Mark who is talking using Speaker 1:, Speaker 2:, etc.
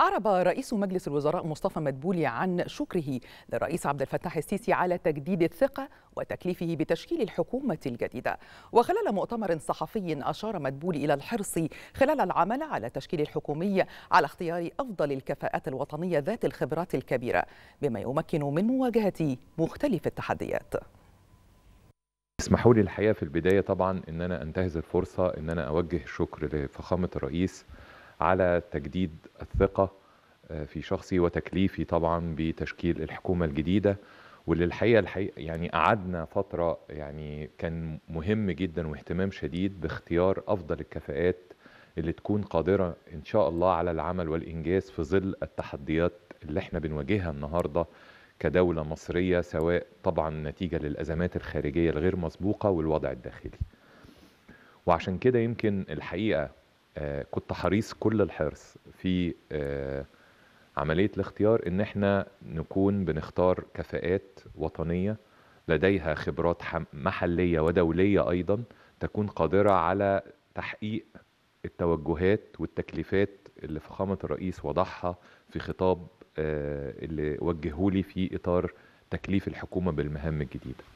Speaker 1: أعرب رئيس مجلس الوزراء مصطفى مدبولي عن شكره للرئيس عبد الفتاح السيسي على تجديد الثقة وتكليفه بتشكيل الحكومة الجديدة وخلال مؤتمر صحفي أشار مدبولي إلى الحرص خلال العمل على تشكيل الحكومية على اختيار أفضل الكفاءات الوطنية ذات الخبرات الكبيرة بما يمكن من مواجهة مختلف التحديات
Speaker 2: اسمحوا لي الحقيقه في البدايه طبعا ان انا انتهز الفرصه ان انا اوجه شكر لفخامه الرئيس على تجديد الثقة آه، في شخصي وتكليفي طبعا بتشكيل الحكومة الجديدة واللي الحقيقة, الحقيقة يعني قعدنا فترة يعني كان مهم جدا واهتمام شديد باختيار أفضل الكفاءات اللي تكون قادرة إن شاء الله على العمل والإنجاز في ظل التحديات اللي احنا بنواجهها النهارده كدولة مصرية سواء طبعا نتيجة للأزمات الخارجية الغير مسبوقة والوضع الداخلي وعشان كده يمكن الحقيقة آه، كنت حريص كل الحرص في آه، عملية الاختيار إن إحنا نكون بنختار كفاءات وطنية لديها خبرات محلية ودولية أيضا تكون قادرة على تحقيق التوجهات والتكليفات اللي فخامة الرئيس وضعها في خطاب آه، اللي وجهولي في إطار تكليف الحكومة بالمهام الجديدة